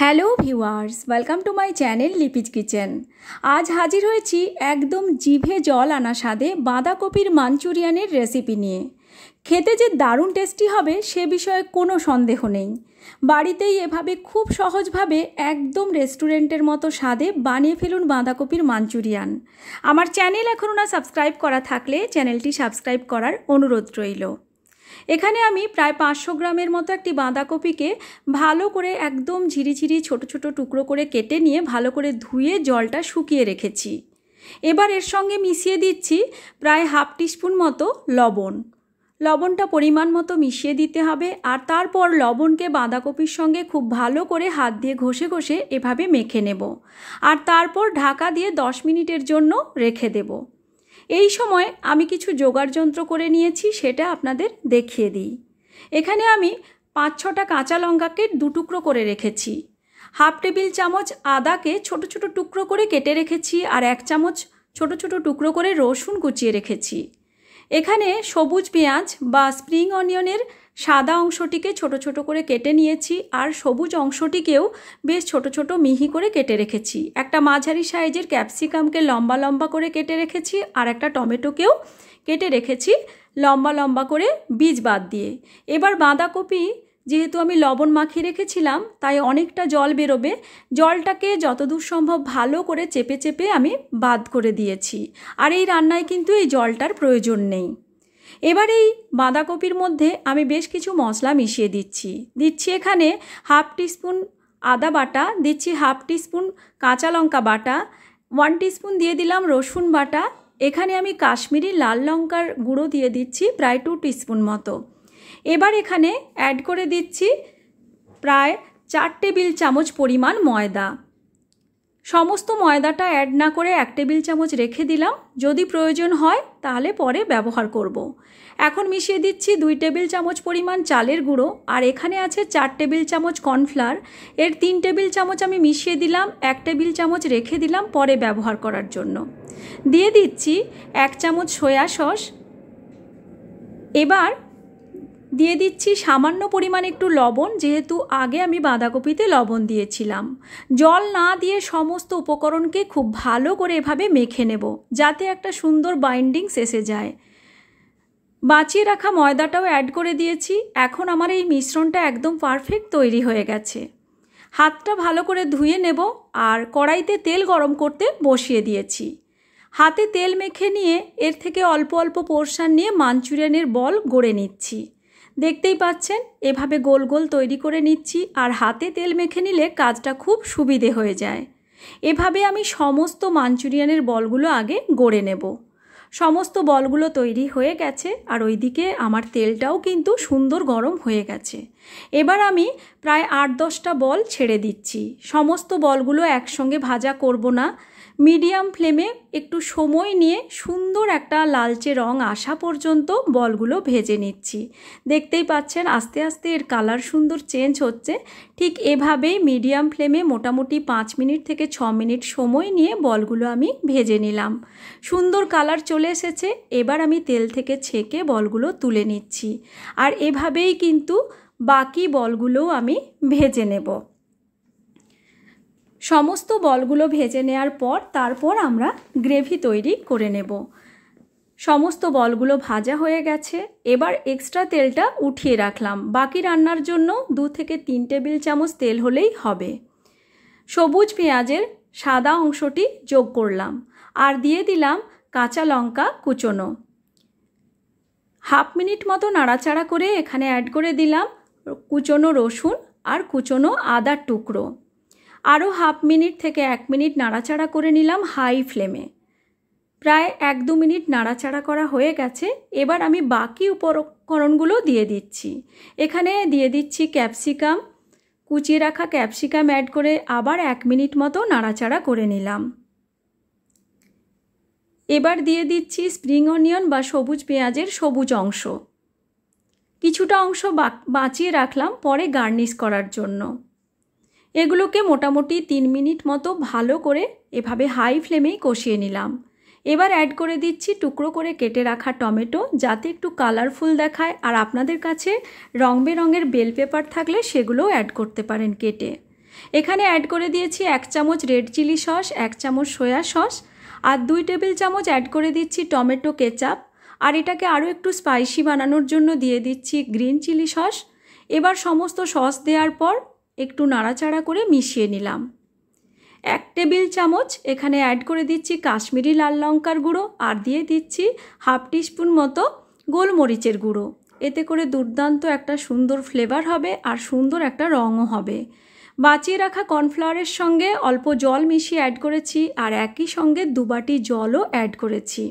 Hello viewers welcome to my channel Lipi's kitchen আজ হাজির হয়েছি একদম জিভে জল আনা স্বাদে বাঁধাকপির মাঞ্চুরিয়ানের রেসিপি নিয়ে খেতে যে দারুণ টেস্টি হবে সে বিষয়ে কোনো সন্দেহ নেই বাড়িতেই এভাবে খুব সহজভাবে একদম রেস্টুরেন্টের মতো স্বাদে বানিয়ে ফেলুন বাঁধাকপির মাঞ্চুরিয়ান আমার চ্যানেল এখনও না সাবস্ক্রাইব করা থাকলে চ্যানেলটি সাবস্ক্রাইব করার অনুরোধ রইল এখানে আমি প্রায় পাঁচশো গ্রামের মতো একটি বাঁধাকপিকে ভালো করে একদম ঝিরিঝিরি ছোট ছোট টুকরো করে কেটে নিয়ে ভালো করে ধুয়ে জলটা শুকিয়ে রেখেছি এবার এর সঙ্গে মিশিয়ে দিচ্ছি প্রায় হাফ টিস্পুন মতো লবণ লবণটা পরিমাণ মতো মিশিয়ে দিতে হবে আর তারপর লবণকে বাঁধাকপির সঙ্গে খুব ভালো করে হাত দিয়ে ঘষে ঘষে এভাবে মেখে নেব আর তারপর ঢাকা দিয়ে দশ মিনিটের জন্য রেখে দেবো এই সময় আমি কিছু যোগার যন্ত্র করে নিয়েছি সেটা আপনাদের দেখিয়ে দিই এখানে আমি পাঁচ ছটা কাঁচা লঙ্কাকে দুটুকরো করে রেখেছি হাফ টেবিল চামচ আদাকে ছোট ছোট টুকরো করে কেটে রেখেছি আর এক চামচ ছোট ছোট টুকরো করে রসুন কুচিয়ে রেখেছি এখানে সবুজ পেঁয়াজ বা স্প্রিং অনিয়নের সাদা অংশটিকে ছোট ছোট করে কেটে নিয়েছি আর সবুজ অংশটিকেও বেশ ছোট ছোট মিহি করে কেটে রেখেছি একটা মাঝারি সাইজের ক্যাপসিকামকে লম্বা লম্বা করে কেটে রেখেছি আর একটা টমেটোকেও কেটে রেখেছি লম্বা লম্বা করে বীজ বাদ দিয়ে এবার বাঁধাকপি যেহেতু আমি লবণ মাখিয়ে রেখেছিলাম তাই অনেকটা জল বেরোবে জলটাকে যতদূর সম্ভব ভালো করে চেপে চেপে আমি বাদ করে দিয়েছি আর এই রান্নায় কিন্তু এই জলটার প্রয়োজন নেই এবার এই বাঁধাকপির মধ্যে আমি বেশ কিছু মশলা মিশিয়ে দিচ্ছি দিচ্ছি এখানে হাফ টিস্পুন আদা বাটা দিচ্ছি হাফ টিস্পুন কাঁচা লঙ্কা বাটা ওয়ান টিস্পুন দিয়ে দিলাম রসুন বাটা এখানে আমি কাশ্মীরি লাল লঙ্কার গুঁড়ো দিয়ে দিচ্ছি প্রায় টু টিস্পুন মতো এবার এখানে অ্যাড করে দিচ্ছি প্রায় চার টেবিল চামচ পরিমাণ ময়দা সমস্ত ময়দাটা অ্যাড না করে এক টেবিল চামচ রেখে দিলাম যদি প্রয়োজন হয় তাহলে পরে ব্যবহার করব। এখন মিশিয়ে দিচ্ছি দুই টেবিল চামচ পরিমাণ চালের গুঁড়ো আর এখানে আছে চার টেবিল চামচ কর্নফ্লাওয়ার এর তিন টেবিল চামচ আমি মিশিয়ে দিলাম এক টেবিল চামচ রেখে দিলাম পরে ব্যবহার করার জন্য দিয়ে দিচ্ছি এক চামচ সয়া সস এবার দিয়ে দিচ্ছি সামান্য পরিমাণ একটু লবণ যেহেতু আগে আমি বাঁধাকপিতে লবণ দিয়েছিলাম জল না দিয়ে সমস্ত উপকরণকে খুব ভালো করে এভাবে মেখে নেব যাতে একটা সুন্দর বাইন্ডিংস এসে যায় বাঁচিয়ে রাখা ময়দাটাও অ্যাড করে দিয়েছি এখন আমার এই মিশ্রণটা একদম পারফেক্ট তৈরি হয়ে গেছে হাতটা ভালো করে ধুয়ে নেব আর কড়াইতে তেল গরম করতে বসিয়ে দিয়েছি হাতে তেল মেখে নিয়ে এর থেকে অল্প অল্প পোর্শান নিয়ে মাঞ্চুরিয়ানের বল গড়ে নিচ্ছি দেখতেই পাচ্ছেন এভাবে গোল গোল তৈরি করে নিচ্ছি আর হাতে তেল মেখে নিলে কাজটা খুব সুবিধে হয়ে যায় এভাবে আমি সমস্ত মাঞ্চুরিয়ানের বলগুলো আগে গড়ে নেব সমস্ত বলগুলো তৈরি হয়ে গেছে আর ওইদিকে আমার তেলটাও কিন্তু সুন্দর গরম হয়ে গেছে এবার আমি প্রায় আট দশটা বল ছেড়ে দিচ্ছি সমস্ত বলগুলো একসঙ্গে ভাজা করব না মিডিয়াম ফ্লেমে একটু সময় নিয়ে সুন্দর একটা লালচে রং আসা পর্যন্ত বলগুলো ভেজে নিচ্ছি দেখতেই পাচ্ছেন আস্তে আস্তে এর কালার সুন্দর চেঞ্জ হচ্ছে ঠিক এভাবেই মিডিয়াম ফ্লেমে মোটামুটি পাঁচ মিনিট থেকে ছ মিনিট সময় নিয়ে বলগুলো আমি ভেজে নিলাম সুন্দর কালার চলে এসেছে এবার আমি তেল থেকে ছেঁকে বলগুলো তুলে নিচ্ছি আর এভাবেই কিন্তু বাকি বলগুলোও আমি ভেজে নেব সমস্ত বলগুলো ভেজে নেওয়ার পর তারপর আমরা গ্রেভি তৈরি করে নেব সমস্ত বলগুলো ভাজা হয়ে গেছে এবার এক্সট্রা তেলটা উঠিয়ে রাখলাম বাকি রান্নার জন্য দু থেকে তিন টেবিল চামচ তেল হলেই হবে সবুজ পেঁয়াজের সাদা অংশটি যোগ করলাম আর দিয়ে দিলাম কাঁচা লঙ্কা কুচনো হাফ মিনিট মতো নাড়াচাড়া করে এখানে অ্যাড করে দিলাম কুচনো রসুন আর কুচনো আদার টুকরো আরও হাফ মিনিট থেকে এক মিনিট নাড়াচাড়া করে নিলাম হাই ফ্লেমে প্রায় এক দু মিনিট নাড়াচাড়া করা হয়ে গেছে এবার আমি বাকি উপকরণগুলো দিয়ে দিচ্ছি এখানে দিয়ে দিচ্ছি ক্যাপসিকাম কুচিয়ে রাখা ক্যাপসিকাম অ্যাড করে আবার এক মিনিট মতো নাড়াচাড়া করে নিলাম এবার দিয়ে দিচ্ছি স্প্রিং অনিয়ন বা সবুজ পেঁয়াজের সবুজ অংশ কিছুটা অংশ বাঁচিয়ে রাখলাম পরে গার্নিশ করার জন্য এগুলোকে মোটামুটি তিন মিনিট মতো ভালো করে এভাবে হাই ফ্লেমেই কষিয়ে নিলাম এবার অ্যাড করে দিচ্ছি টুকরো করে কেটে রাখা টমেটো যাতে একটু কালারফুল দেখায় আর আপনাদের কাছে রং বেরঙের বেল পেপার থাকলে সেগুলোও অ্যাড করতে পারেন কেটে এখানে অ্যাড করে দিয়েছি এক চামচ রেড চিলি সস এক চামচ সয়া সস আর দুই টেবিল চামচ অ্যাড করে দিচ্ছি টমেটো কেচাপ আর এটাকে আরও একটু স্পাইসি বানানোর জন্য দিয়ে দিচ্ছি গ্রিন চিলি সস এবার সমস্ত সস দেওয়ার পর একটু নাড়াচাড়া করে মিশিয়ে নিলাম এক টেবিল চামচ এখানে অ্যাড করে দিচ্ছি কাশ্মীরি লাল লঙ্কার গুঁড়ো আর দিয়ে দিচ্ছি হাফ টিস্পুন মতো গোলমরিচের গুঁড়ো এতে করে দুর্দান্ত একটা সুন্দর ফ্লেভার হবে আর সুন্দর একটা রঙও হবে বাঁচিয়ে রাখা কর্নফ্লাওয়ারের সঙ্গে অল্প জল মিশিয়ে অ্যাড করেছি আর একই সঙ্গে দুবাটি জলও অ্যাড করেছি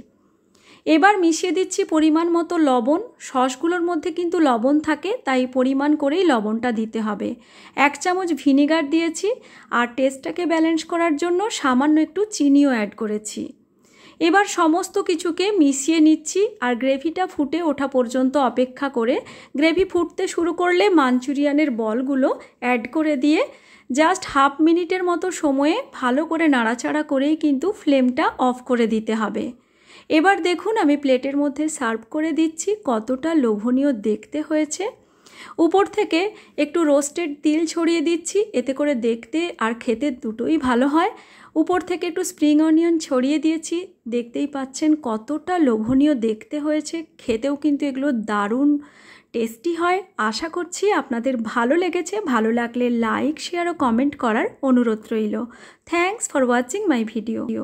এবার মিশিয়ে দিচ্ছি পরিমাণ মতো লবণ সসগুলোর মধ্যে কিন্তু লবণ থাকে তাই পরিমাণ করেই লবণটা দিতে হবে এক চামচ ভিনিগার দিয়েছি আর টেস্টটাকে ব্যালেন্স করার জন্য সামান্য একটু চিনিও অ্যাড করেছি এবার সমস্ত কিছুকে মিশিয়ে নিচ্ছি আর গ্রেভিটা ফুটে ওঠা পর্যন্ত অপেক্ষা করে গ্রেভি ফুটতে শুরু করলে মাঞ্চুরিয়ানের বলগুলো অ্যাড করে দিয়ে জাস্ট হাফ মিনিটের মতো সময়ে ভালো করে নাড়াচাড়া করেই কিন্তু ফ্লেমটা অফ করে দিতে হবে এবার দেখুন আমি প্লেটের মধ্যে সার্ভ করে দিচ্ছি কতটা লোভনীয় দেখতে হয়েছে উপর থেকে একটু রোস্টেড তিল ছড়িয়ে দিচ্ছি এতে করে দেখতে আর খেতে দুটোই ভালো হয় উপর থেকে একটু স্প্রিং অনিয়ন ছড়িয়ে দিয়েছি দেখতেই পাচ্ছেন কতটা লোভনীয় দেখতে হয়েছে খেতেও কিন্তু এগুলো দারুণ টেস্টি হয় আশা করছি আপনাদের ভালো লেগেছে ভালো লাগলে লাইক শেয়ার ও কমেন্ট করার অনুরোধ রইল thanks for watching my video